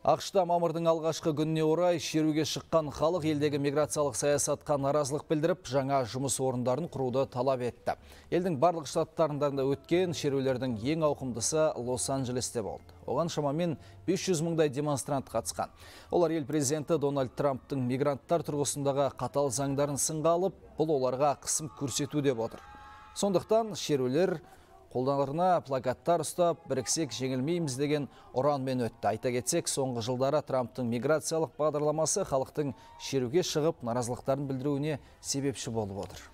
Ақшта мамырдың алғашқы күніне орай шеруге шыққан халық елдегі миграциялық саясатқа наразылық білдіріп, жаңа жұмыс орындарын құруды талап етті. Елдің барлық штаттарындарында өткен шерулердің ең ауқымдысы Лос-Анджелесте болды. Оған шамамен 500 мыңдай демонстрант қатысқан. Олар ел президенті Дональд Трамптың мигранттар тұрғысындағы қатал заңдарын сынға алып, бұл оларға қысым көрсету деп отыр. Сондықтан шерулер қолданарына плакаттар ұстап біріксек жеңілмейміз деген ұранмен өтті айта кетсек соңғы жылдары трамптың миграциялық бағдарламасы халықтың шеруге шығып наразылықтарын білдіруіне себепші болып отыр